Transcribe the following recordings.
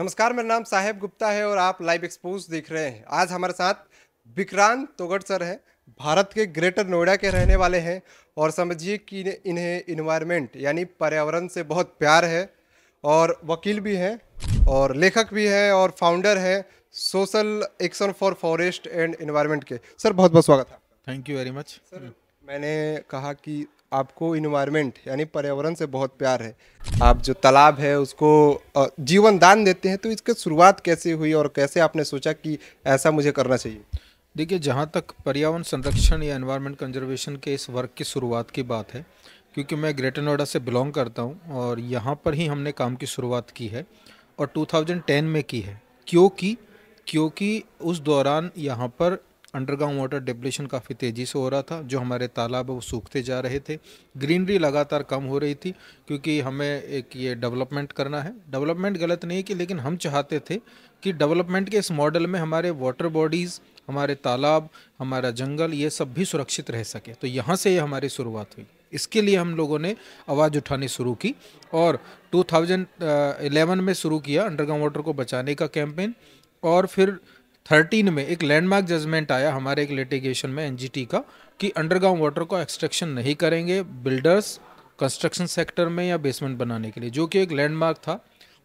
नमस्कार मेरा नाम साहेब गुप्ता है और आप लाइव एक्सपोज देख रहे हैं आज हमारे साथ विक्रांत तोगट सर हैं भारत के ग्रेटर नोएडा के रहने वाले हैं और समझिए कि इन्हें इन्वायरमेंट यानी पर्यावरण से बहुत प्यार है और वकील भी हैं और लेखक भी हैं और फाउंडर हैं social action for forest and environment के सर बहुत बहुत स्वागत है thank you very much sir मैंने कहा कि आपको इन्वायरमेंट यानी पर्यावरण से बहुत प्यार है आप जो तालाब है उसको जीवन दान देते हैं तो इसकी शुरुआत कैसे हुई और कैसे आपने सोचा कि ऐसा मुझे करना चाहिए देखिए जहाँ तक पर्यावरण संरक्षण या एनवायरनमेंट कंजर्वेशन के इस वर्क की शुरुआत की बात है क्योंकि मैं ग्रेटर नोएडा से बिलोंग करता हूँ और यहाँ पर ही हमने काम की शुरुआत की है और 2010 में की है क्योंकि क्योंकि उस दौरान यहाँ पर अंडरग्राउंड वाटर डिप्लेशन काफ़ी तेज़ी से हो रहा था जो हमारे तालाब वो सूखते जा रहे थे ग्रीनरी लगातार कम हो रही थी क्योंकि हमें एक ये डेवलपमेंट करना है डेवलपमेंट गलत नहीं कि लेकिन हम चाहते थे कि डेवलपमेंट के इस मॉडल में हमारे वाटर बॉडीज़ हमारे तालाब हमारा जंगल ये सब भी सुरक्षित रह सके तो यहाँ से ये हमारी शुरुआत हुई इसके लिए हम लोगों ने आवाज़ उठानी शुरू की और 2011 में शुरू किया अंडरग्राउंड वाटर को बचाने का कैंपेन और फिर थर्टीन में एक लैंडमार्क जजमेंट आया हमारे एक लिटिगेशन में एनजीटी का कि अंडरग्राउंड वाटर को एक्सट्रैक्शन नहीं करेंगे बिल्डर्स कंस्ट्रक्शन सेक्टर में या बेसमेंट बनाने के लिए जो कि एक लैंडमार्क था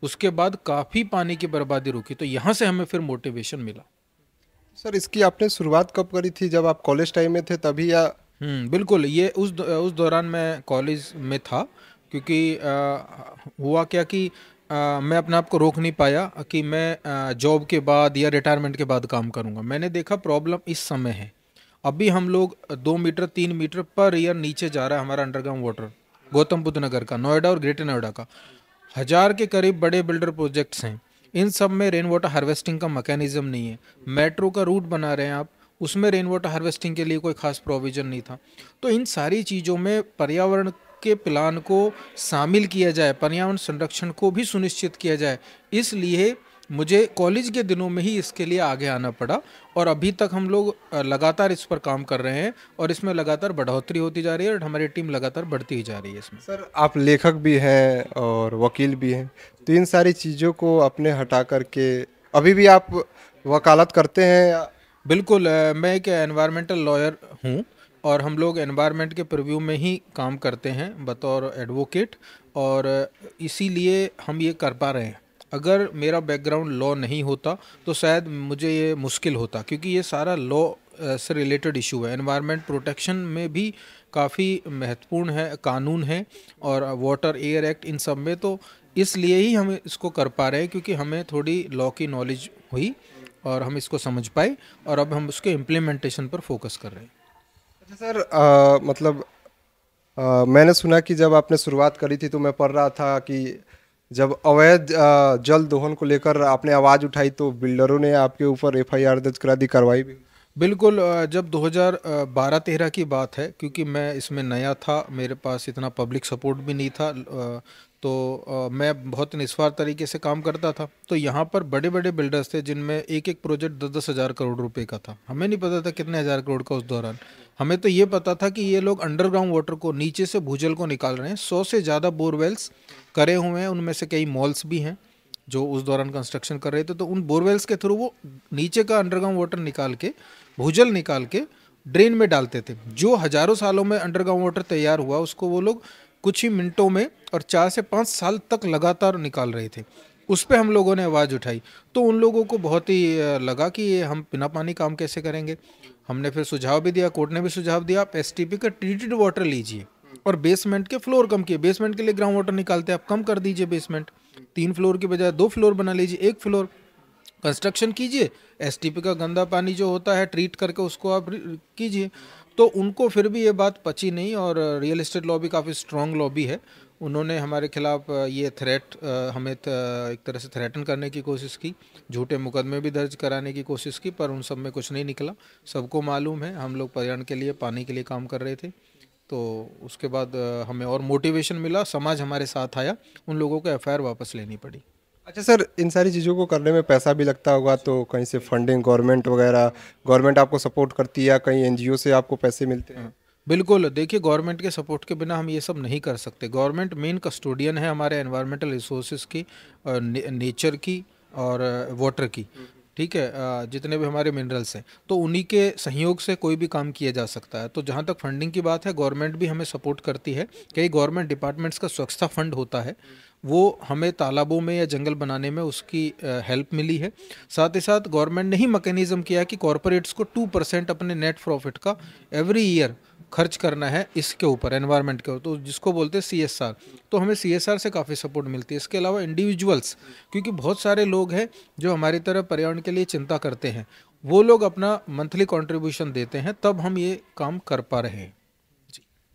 उसके बाद काफ़ी पानी की बर्बादी रुकी तो यहाँ से हमें फिर मोटिवेशन मिला सर इसकी आपने शुरुआत कब करी थी जब आप कॉलेज टाइम में थे तभी या हम्म, बिल्कुल ये उस उस दौरान मैं कॉलेज में था क्योंकि आ, हुआ क्या कि आ, मैं अपने आप को रोक नहीं पाया कि मैं जॉब के बाद या रिटायरमेंट के बाद काम करूँगा मैंने देखा प्रॉब्लम इस समय है अभी हम लोग दो मीटर तीन मीटर पर ईयर नीचे जा रहा है हमारा अंडरग्राउंड वाटर गौतम बुद्ध नगर का नोएडा और ग्रेटर नोएडा का हज़ार के करीब बड़े बिल्डर प्रोजेक्ट्स हैं इन सब में रेन वाटर हार्वेस्टिंग का मैकेनिज़्म नहीं है मेट्रो का रूट बना रहे हैं आप उसमें रेन वाटर हार्वेस्टिंग के लिए कोई खास प्रोविज़न नहीं था तो इन सारी चीज़ों में पर्यावरण के प्लान को शामिल किया जाए पर्यावरण संरक्षण को भी सुनिश्चित किया जाए इसलिए मुझे कॉलेज के दिनों में ही इसके लिए आगे आना पड़ा और अभी तक हम लोग लगातार इस पर काम कर रहे हैं और इसमें लगातार बढ़ोतरी होती जा रही है और हमारी टीम लगातार बढ़ती ही जा रही है इसमें सर आप लेखक भी हैं और वकील भी हैं तो इन सारी चीज़ों को अपने हटा करके अभी भी आप वकालत करते हैं बिल्कुल मैं एक एनवायरमेंटल लॉयर हूँ और हम लोग एनवायरनमेंट के प्रव्यू में ही काम करते हैं बतौर एडवोकेट और इसीलिए हम ये कर पा रहे हैं अगर मेरा बैकग्राउंड लॉ नहीं होता तो शायद मुझे ये मुश्किल होता क्योंकि ये सारा लॉ से रिलेटेड इशू है एनवायरनमेंट प्रोटेक्शन में भी काफ़ी महत्वपूर्ण है कानून है और वाटर एयर एक्ट इन सब में तो इसलिए ही हम इसको कर पा रहे हैं क्योंकि हमें थोड़ी लॉ की नॉलेज हुई और हम इसको समझ पाए और अब हम उसके इम्प्लीमेंटेशन पर फोकस कर रहे हैं अच्छा सर आ, मतलब आ, मैंने सुना कि जब आपने शुरुआत करी थी तो मैं पढ़ रहा था कि जब अवैध जल दोहन को लेकर आपने आवाज़ उठाई तो बिल्डरों ने आपके ऊपर एफआईआर दर्ज करा दी कार्रवाई भी बिल्कुल जब 2012-13 की बात है क्योंकि मैं इसमें नया था मेरे पास इतना पब्लिक सपोर्ट भी नहीं था तो मैं बहुत निस्वार्थ तरीके से काम करता था तो यहाँ पर बड़े बड़े बिल्डर्स थे जिनमें एक एक प्रोजेक्ट दस दस हज़ार करोड़ रुपए का था हमें नहीं पता था कितने हज़ार करोड़ का उस दौरान हमें तो ये पता था कि ये लोग अंडरग्राउंड वाटर को नीचे से भूजल को निकाल रहे हैं सौ से ज़्यादा बोरवेल्स करे हुए हैं उनमें से कई मॉल्स भी हैं जो उस दौरान कंस्ट्रक्शन कर रहे थे तो उन बोरवेल्स के थ्रू वो नीचे का अंडरग्राउंड वाटर निकाल के भूजल निकाल के ड्रेन में डालते थे जो हज़ारों सालों में अंडरग्राउंड वाटर तैयार हुआ उसको वो लोग कुछ ही मिनटों में और चार से पाँच साल तक लगातार निकाल रहे थे उस पर हम लोगों ने आवाज़ उठाई तो उन लोगों को बहुत ही लगा कि ये हम बिना पानी काम कैसे करेंगे हमने फिर सुझाव भी दिया कोर्ट ने भी सुझाव दिया आप एस का ट्रीटेड वाटर लीजिए और बेसमेंट के फ्लोर कम किए बेसमेंट के लिए ग्राउंड वाटर निकालते हैं आप कम कर दीजिए बेसमेंट तीन फ्लोर के बजाय दो फ्लोर बना लीजिए एक फ्लोर कंस्ट्रक्शन कीजिए एस का गंदा पानी जो होता है ट्रीट करके उसको आप कीजिए तो उनको फिर भी ये बात पची नहीं और रियल इस्टेट लॉबी काफ़ी स्ट्रॉन्ग लॉबी है उन्होंने हमारे खिलाफ ये थ्रेट हमें एक तरह से थ्रेटन करने की कोशिश की झूठे मुकदमे भी दर्ज कराने की कोशिश की पर उन सब में कुछ नहीं निकला सबको मालूम है हम लोग पर्यटन के लिए पानी के लिए काम कर रहे थे तो उसके बाद हमें और मोटिवेशन मिला समाज हमारे साथ आया उन लोगों को एफ वापस लेनी पड़ी अच्छा सर इन सारी चीज़ों को करने में पैसा भी लगता होगा तो कहीं से फंडिंग गवर्नमेंट वगैरह गवर्नमेंट आपको सपोर्ट करती है या कहीं एनजीओ से आपको पैसे मिलते हैं बिल्कुल देखिए गवर्नमेंट के सपोर्ट के बिना हम ये सब नहीं कर सकते गवर्नमेंट मेन कस्टोडियन है हमारे एनवायरमेंटल रिसोर्सेज की ने, नेचर की और वाटर की ठीक है जितने भी हमारे मिनरल्स हैं तो उन्हीं के सहयोग से कोई भी काम किया जा सकता है तो जहाँ तक फंडिंग की बात है गवर्नमेंट भी हमें सपोर्ट करती है कई गवर्नमेंट डिपार्टमेंट्स का स्वच्छता फंड होता है वो हमें तालाबों में या जंगल बनाने में उसकी हेल्प मिली है साथ ही साथ गवर्नमेंट ने ही मकैनिज़म किया कि कॉरपोरेट्स को टू परसेंट अपने नेट प्रॉफिट का एवरी ईयर खर्च करना है इसके ऊपर एनवायरनमेंट के ऊपर तो जिसको बोलते हैं सी तो हमें सी से काफ़ी सपोर्ट मिलती है इसके अलावा इंडिविजुअल्स क्योंकि बहुत सारे लोग हैं जो हमारी तरह पर्यावरण के लिए चिंता करते हैं वो लोग अपना मंथली कंट्रीब्यूशन देते हैं तब हम ये काम कर पा रहे हैं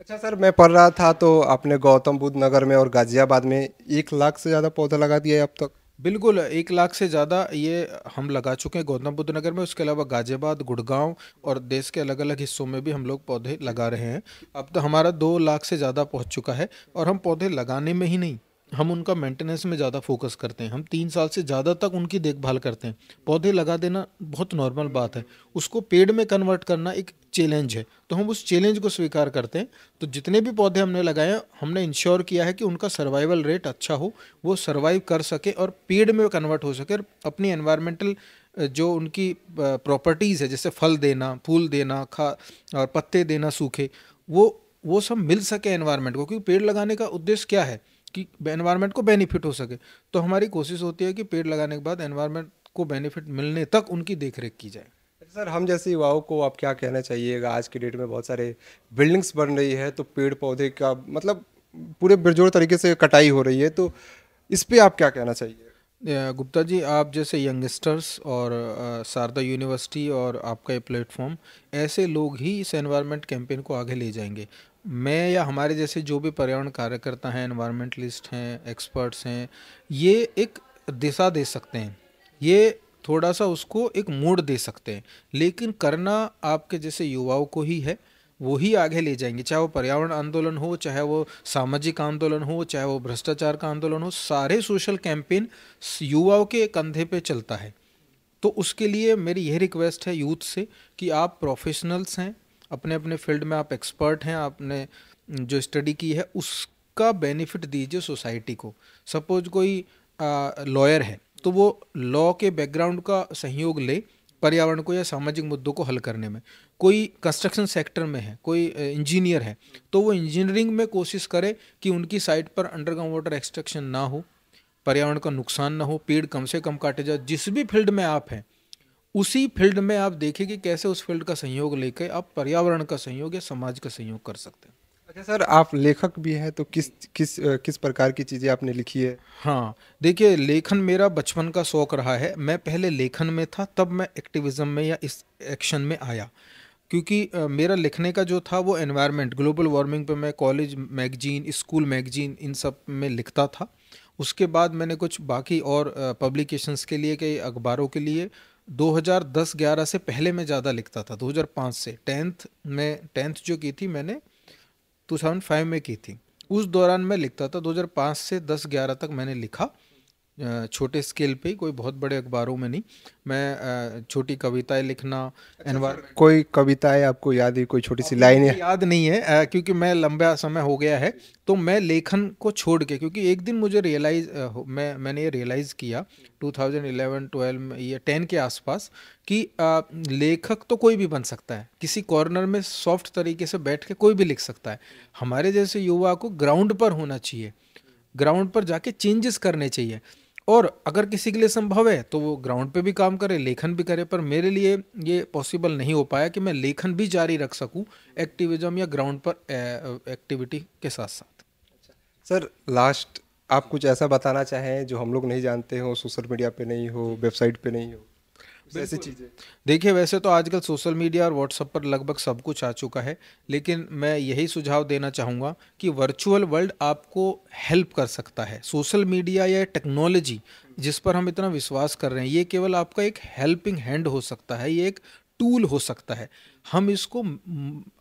अच्छा सर मैं पढ़ रहा था तो आपने गौतम बुद्ध नगर में और गाजियाबाद में एक लाख से ज़्यादा पौधा लगा दिया है अब तक बिल्कुल एक लाख से ज़्यादा ये हम लगा चुके हैं गौतम बुद्ध नगर में उसके अलावा गाजियाबाद गुड़गांव और देश के अलग अलग हिस्सों में भी हम लोग पौधे लगा रहे हैं अब तो हमारा दो लाख से ज़्यादा पहुँच चुका है और हम पौधे लगाने में ही नहीं हम उनका मेंटेनेंस में ज़्यादा फोकस करते हैं हम तीन साल से ज़्यादा तक उनकी देखभाल करते हैं पौधे लगा देना बहुत नॉर्मल बात है उसको पेड़ में कन्वर्ट करना एक चैलेंज है तो हम उस चैलेंज को स्वीकार करते हैं तो जितने भी पौधे हमने लगाए हमने इंश्योर किया है कि उनका सर्वाइवल रेट अच्छा हो वो सर्वाइव कर सके और पेड़ में कन्वर्ट हो सके अपनी एनवायरमेंटल जो उनकी प्रॉपर्टीज़ है जैसे फल देना फूल देना खा और पत्ते देना सूखे वो वो सब मिल सके एनवायरनमेंट को क्योंकि पेड़ लगाने का उद्देश्य क्या है कि एनवायरनमेंट को बेनिफिट हो सके तो हमारी कोशिश होती है कि पेड़ लगाने के बाद एनवायरनमेंट को बेनिफिट मिलने तक उनकी देख रेख की जाए सर हम जैसे युवाओं को आप क्या कहना चाहिएगा आज के डेट में बहुत सारे बिल्डिंग्स बन रही है तो पेड़ पौधे का मतलब पूरे बेजोड़ तरीके से कटाई हो रही है तो इस पर आप क्या कहना चाहिए गुप्ता जी आप जैसे यंगस्टर्स और शारदा यूनिवर्सिटी और आपका ये प्लेटफॉर्म ऐसे लोग ही इस एनवायरनमेंट कैंपेन को आगे ले जाएंगे मैं या हमारे जैसे जो भी पर्यावरण कार्यकर्ता हैं इन्वायरमेंटलिस्ट हैं एक्सपर्ट्स हैं ये एक दिशा दे सकते हैं ये थोड़ा सा उसको एक मूड दे सकते हैं लेकिन करना आपके जैसे युवाओं को ही है वो ही आगे ले जाएंगे चाहे वो पर्यावरण आंदोलन हो चाहे वो सामाजिक आंदोलन हो चाहे वो भ्रष्टाचार का आंदोलन हो सारे सोशल कैंपेन युवाओं के कंधे पे चलता है तो उसके लिए मेरी यह रिक्वेस्ट है यूथ से कि आप प्रोफेशनल्स हैं अपने अपने फील्ड में आप एक्सपर्ट हैं आपने जो स्टडी की है उसका बेनिफिट दीजिए सोसाइटी को सपोज कोई लॉयर है तो वो लॉ के बैकग्राउंड का सहयोग ले पर्यावरण को या सामाजिक मुद्दों को हल करने में कोई कंस्ट्रक्शन सेक्टर में है कोई इंजीनियर है तो वो इंजीनियरिंग में कोशिश करे कि उनकी साइट पर अंडरग्राउंड वाटर एक्सट्रैक्शन ना हो पर्यावरण का नुकसान ना हो पेड़ कम से कम काटे जाए जिस भी फील्ड में आप हैं उसी फील्ड में आप देखें कि कैसे उस फील्ड का संयोग लेके आप पर्यावरण का संयोग या समाज का संयोग कर सकते हैं अच्छा सर आप लेखक भी हैं तो किस किस किस प्रकार की चीज़ें आपने लिखी है हाँ देखिए लेखन मेरा बचपन का शौक रहा है मैं पहले लेखन में था तब मैं एक्टिविज़म में या इस एक्शन में आया क्योंकि मेरा लिखने का जो था वो एनवायरनमेंट ग्लोबल वार्मिंग पे मैं कॉलेज मैगजीन स्कूल मैगजीन इन सब में लिखता था उसके बाद मैंने कुछ बाकी और पब्लिकेशंस के लिए कई अखबारों के लिए 2010-11 से पहले मैं ज़्यादा लिखता था 2005 से टेंथ में टेंथ जो की थी मैंने 2005 में की थी उस दौरान मैं लिखता था 2005 से 10-11 तक मैंने लिखा छोटे स्केल पे कोई बहुत बड़े अखबारों में नहीं मैं छोटी कविताएं लिखना अच्छा, कोई कविताएं आपको याद है कोई छोटी सी लाइन है याद नहीं है क्योंकि मैं लंबा समय हो गया है तो मैं लेखन को छोड़ के क्योंकि एक दिन मुझे रियलाइज मैं मैंने ये रियलाइज़ किया 2011 12 या 10 के आसपास कि लेखक तो कोई भी बन सकता है किसी कॉर्नर में सॉफ्ट तरीके से बैठ के कोई भी लिख सकता है हमारे जैसे युवा को ग्राउंड पर होना चाहिए ग्राउंड पर जाके चेंजेस करने चाहिए और अगर किसी के लिए संभव है तो वो ग्राउंड पे भी काम करे लेखन भी करे पर मेरे लिए ये पॉसिबल नहीं हो पाया कि मैं लेखन भी जारी रख सकूं एक्टिविज्म या ग्राउंड पर एक्टिविटी के साथ साथ अच्छा। सर लास्ट आप कुछ ऐसा बताना चाहें जो हम लोग नहीं जानते हो सोशल मीडिया पे नहीं हो वेबसाइट पे नहीं हो ऐसी चीज़ें देखिए वैसे तो आजकल सोशल मीडिया और व्हाट्सएप पर लगभग सब कुछ आ चुका है लेकिन मैं यही सुझाव देना चाहूँगा कि वर्चुअल वर्ल्ड आपको हेल्प कर सकता है सोशल मीडिया या टेक्नोलॉजी जिस पर हम इतना विश्वास कर रहे हैं ये केवल आपका एक हेल्पिंग हैंड हो सकता है ये एक टूल हो सकता है हम इसको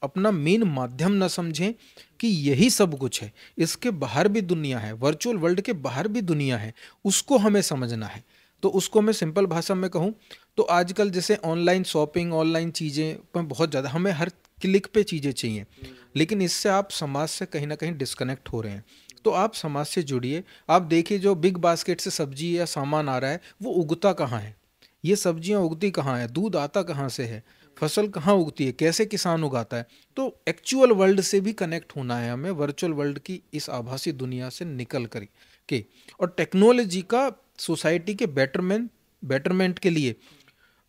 अपना मेन माध्यम न समझें कि यही सब कुछ है इसके बाहर भी दुनिया है वर्चुअल वर्ल्ड के बाहर भी दुनिया है उसको हमें समझना है तो उसको मैं सिंपल भाषा में कहूँ तो आजकल जैसे ऑनलाइन शॉपिंग ऑनलाइन चीज़ें पर बहुत ज़्यादा हमें हर क्लिक पे चीज़ें चाहिए लेकिन इससे आप समाज से कहीं ना कहीं डिस्कनेक्ट हो रहे हैं तो आप समाज से जुड़िए आप देखिए जो बिग बास्केट से सब्जी या सामान आ रहा है वो उगता कहाँ है ये सब्जियाँ उगती कहाँ है दूध आता कहाँ से है फसल कहाँ उगती है कैसे किसान उगाता है तो एक्चुअल वर्ल्ड से भी कनेक्ट होना है हमें वर्चुअल वर्ल्ड की इस आभासी दुनिया से निकल कर के और टेक्नोलॉजी का सोसाइटी के बेटरमेंट बेटरमेंट के लिए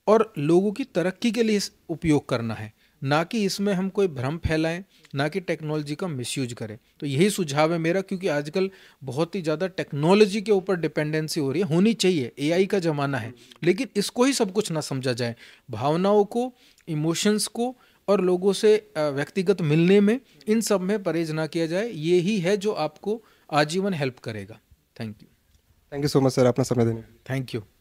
और लोगों की तरक्की के लिए उपयोग करना है ना कि इसमें हम कोई भ्रम फैलाएं ना कि टेक्नोलॉजी का मिसयूज करें तो यही सुझाव है मेरा क्योंकि आजकल बहुत ही ज़्यादा टेक्नोलॉजी के ऊपर डिपेंडेंसी हो रही है होनी चाहिए एआई का ज़माना है लेकिन इसको ही सब कुछ ना समझा जाए भावनाओं को इमोशंस को और लोगों से व्यक्तिगत मिलने में इन सब में परहेज ना किया जाए ये ही है जो आपको आजीवन हेल्प करेगा thank you thank you so much sir अपना समय देने थैंक यू